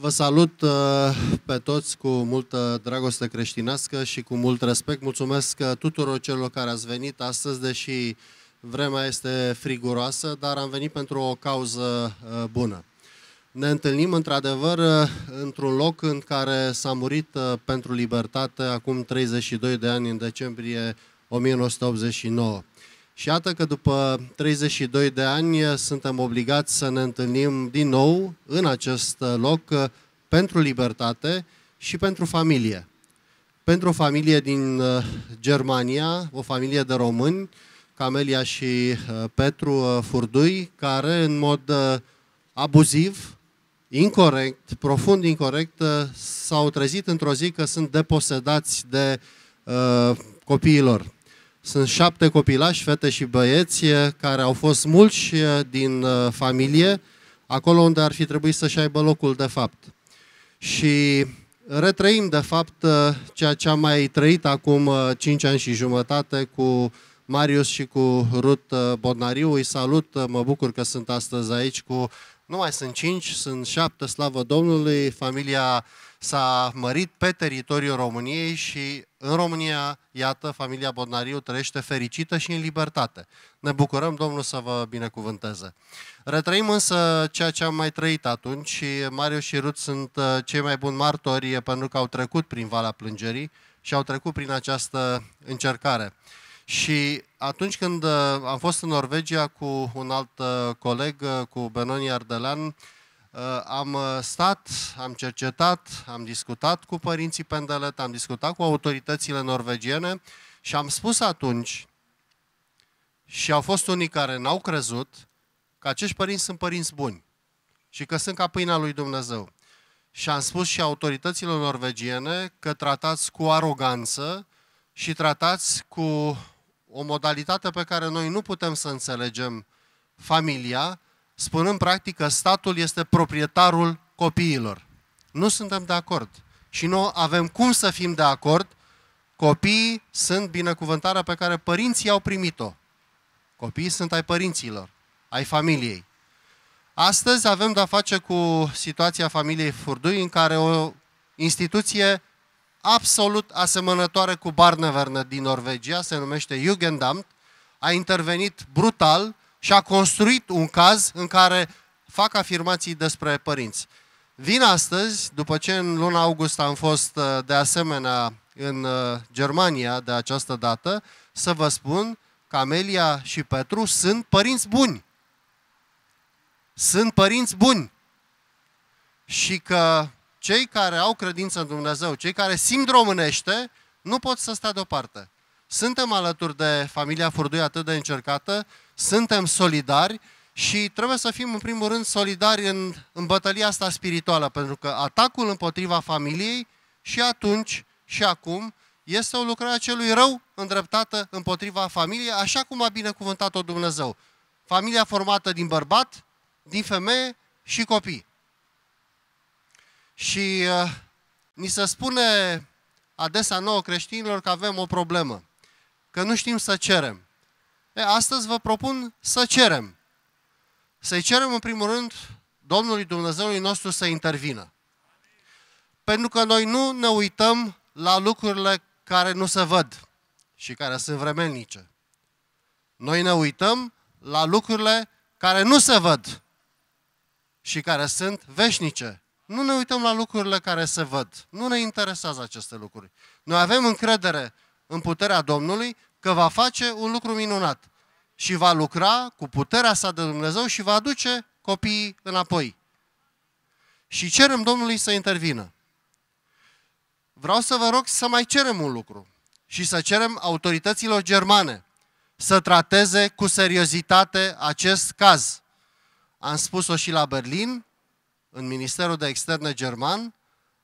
Vă salut uh, pe toți cu multă dragoste creștinească și cu mult respect. Mulțumesc uh, tuturor celor care ați venit astăzi, deși vremea este friguroasă, dar am venit pentru o cauză uh, bună. Ne întâlnim într-adevăr într-un loc în care s-a murit pentru libertate acum 32 de ani, în decembrie 1989. Și iată că după 32 de ani eh, suntem obligați să ne întâlnim din nou în acest eh, loc eh, pentru libertate și pentru familie. Pentru o familie din Germania, o familie de români, Camelia și Petru Furdui, care în mod abuziv, incorrect, profund incorrect, s-au trezit într-o zi că sunt deposedați de uh, copiilor. Sunt șapte copilași, fete și băieți, care au fost mulți din familie, acolo unde ar fi trebuit să-și aibă locul de fapt. Și retrăim, de fapt, ceea ce am mai trăit acum 5 ani și jumătate cu Marius și cu Rut Bodnariu. Îi salut, mă bucur că sunt astăzi aici cu... Nu mai sunt cinci, sunt șapte, slavă Domnului, familia s-a mărit pe teritoriul României și în România, iată, familia Bodnariu trăiește fericită și în libertate. Ne bucurăm, Domnul, să vă binecuvânteze. Retrăim însă ceea ce am mai trăit atunci și Mario și Ruth sunt uh, cei mai buni martori pentru că au trecut prin Valea Plângerii și au trecut prin această încercare. Și atunci când uh, am fost în Norvegia cu un alt uh, coleg, cu Benoni Ardelean, Uh, am uh, stat, am cercetat, am discutat cu părinții Pendelet, am discutat cu autoritățile norvegiene și am spus atunci, și au fost unii care n-au crezut, că acești părinți sunt părinți buni și că sunt ca pâinea lui Dumnezeu. Și am spus și autorităților norvegiene că tratați cu aroganță și tratați cu o modalitate pe care noi nu putem să înțelegem familia, spunând practic că statul este proprietarul copiilor. Nu suntem de acord și nu avem cum să fim de acord. Copiii sunt binecuvântarea pe care părinții au primit-o. Copiii sunt ai părinților, ai familiei. Astăzi avem de-a face cu situația familiei Furdui, în care o instituție absolut asemănătoare cu Barnevern din Norvegia, se numește Jugendamt, a intervenit brutal și a construit un caz în care fac afirmații despre părinți. Vin astăzi, după ce în luna august am fost uh, de asemenea în uh, Germania de această dată, să vă spun că Amelia și Petru sunt părinți buni. Sunt părinți buni. Și că cei care au credință în Dumnezeu, cei care simt românește, nu pot să stea deoparte. Suntem alături de familia Furdui atât de încercată suntem solidari și trebuie să fim, în primul rând, solidari în, în bătălia asta spirituală, pentru că atacul împotriva familiei și atunci și acum este o lucrare a celui rău îndreptată împotriva familiei, așa cum a binecuvântat-o Dumnezeu. Familia formată din bărbat, din femeie și copii. Și uh, ni se spune adesea nouă creștinilor că avem o problemă, că nu știm să cerem. E, astăzi vă propun să cerem. Să-i cerem în primul rând Domnului Dumnezeului nostru să intervină. Pentru că noi nu ne uităm la lucrurile care nu se văd și care sunt vremelnice. Noi ne uităm la lucrurile care nu se văd și care sunt veșnice. Nu ne uităm la lucrurile care se văd. Nu ne interesează aceste lucruri. Noi avem încredere în puterea Domnului că va face un lucru minunat și va lucra cu puterea sa de Dumnezeu și va aduce copiii înapoi. Și cerem Domnului să intervină. Vreau să vă rog să mai cerem un lucru și să cerem autorităților germane să trateze cu seriozitate acest caz. Am spus-o și la Berlin, în Ministerul de Externe german,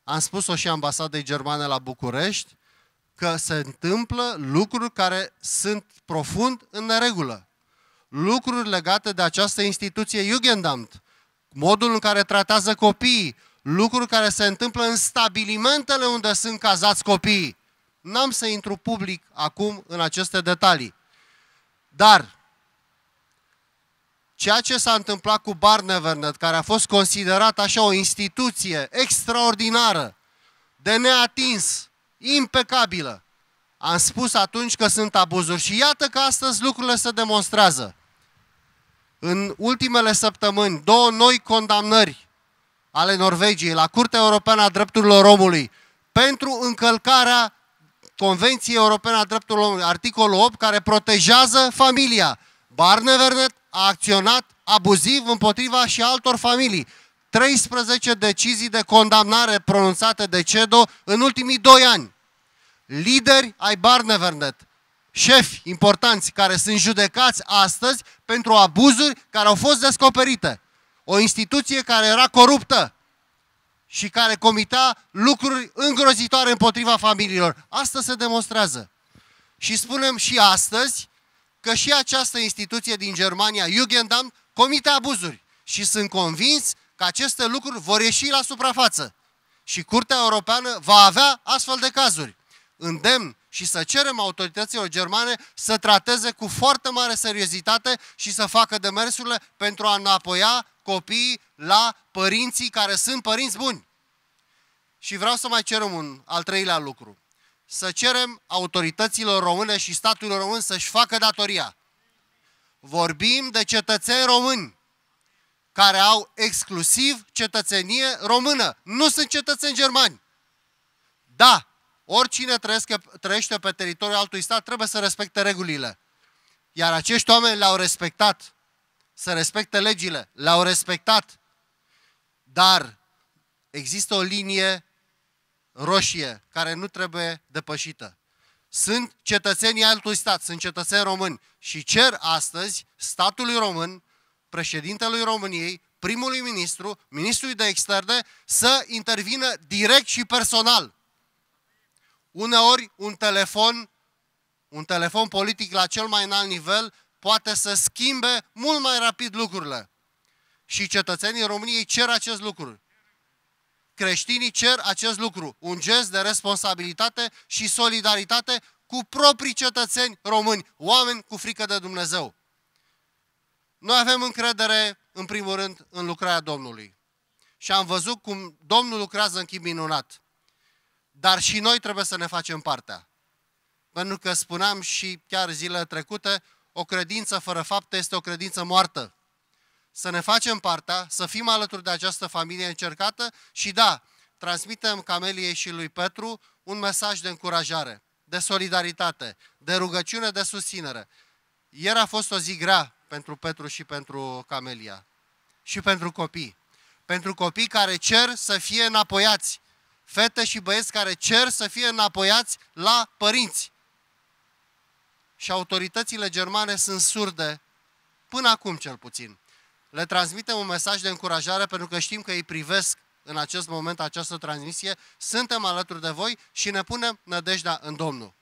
am spus-o și ambasadei germane la București, că se întâmplă lucruri care sunt profund în neregulă. Lucruri legate de această instituție Jugendamt, modul în care tratează copiii, lucruri care se întâmplă în stabilimentele unde sunt cazați copiii. N-am să intru public acum în aceste detalii. Dar ceea ce s-a întâmplat cu Barnevernet, care a fost considerat așa o instituție extraordinară, de neatins, impecabilă. Am spus atunci că sunt abuzuri și iată că astăzi lucrurile se demonstrează. În ultimele săptămâni, două noi condamnări ale Norvegiei la Curtea Europeană a Drepturilor Omului pentru încălcarea Convenției Europene a Drepturilor Omului, articolul 8, care protejează familia. Barnevernet a acționat abuziv împotriva și altor familii. 13 decizii de condamnare pronunțate de CEDO în ultimii doi ani. Lideri ai Barnevernet, șefi importanți care sunt judecați astăzi pentru abuzuri care au fost descoperite. O instituție care era coruptă și care comita lucruri îngrozitoare împotriva familiilor. Asta se demonstrează. Și spunem și astăzi că și această instituție din Germania, Jugendamt, comite abuzuri. Și sunt convins că aceste lucruri vor ieși la suprafață și Curtea Europeană va avea astfel de cazuri. Îndemn și să cerem autorităților germane să trateze cu foarte mare seriozitate și să facă demersurile pentru a înapoia copiii la părinții care sunt părinți buni. Și vreau să mai cerem un al treilea lucru. Să cerem autorităților române și statului român să-și facă datoria. Vorbim de cetățeni români care au exclusiv cetățenie română. Nu sunt cetățeni germani. Da, oricine trăiește pe teritoriul altui stat trebuie să respecte regulile. Iar acești oameni le-au respectat. Să respecte legile. Le-au respectat. Dar există o linie roșie care nu trebuie depășită. Sunt cetățenii altui stat, sunt cetățeni români și cer astăzi statului român președintelui României, primului ministru, ministrului de externe, să intervină direct și personal. Uneori un telefon, un telefon politic la cel mai înalt nivel poate să schimbe mult mai rapid lucrurile. Și cetățenii României cer acest lucru. Creștinii cer acest lucru, un gest de responsabilitate și solidaritate cu proprii cetățeni români, oameni cu frică de Dumnezeu. Noi avem încredere, în primul rând, în lucrarea Domnului. Și am văzut cum Domnul lucrează în chip minunat. Dar și noi trebuie să ne facem partea. Pentru că spuneam și chiar zilele trecute, o credință fără fapte este o credință moartă. Să ne facem partea, să fim alături de această familie încercată și da, transmitem Cameliei și lui Petru un mesaj de încurajare, de solidaritate, de rugăciune, de susținere. Ieri a fost o zi grea pentru Petru și pentru Camelia. Și pentru copii. Pentru copii care cer să fie înapoiați. Fete și băieți care cer să fie înapoiați la părinți. Și autoritățile germane sunt surde, până acum cel puțin. Le transmitem un mesaj de încurajare pentru că știm că ei privesc în acest moment această transmisie. Suntem alături de voi și ne punem nădejdea în Domnul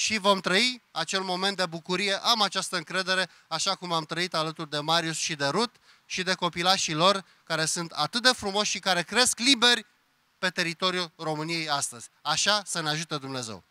și vom trăi acel moment de bucurie. Am această încredere, așa cum am trăit alături de Marius și de Rut și de copilașii lor, care sunt atât de frumoși și care cresc liberi pe teritoriul României astăzi. Așa să ne ajute Dumnezeu.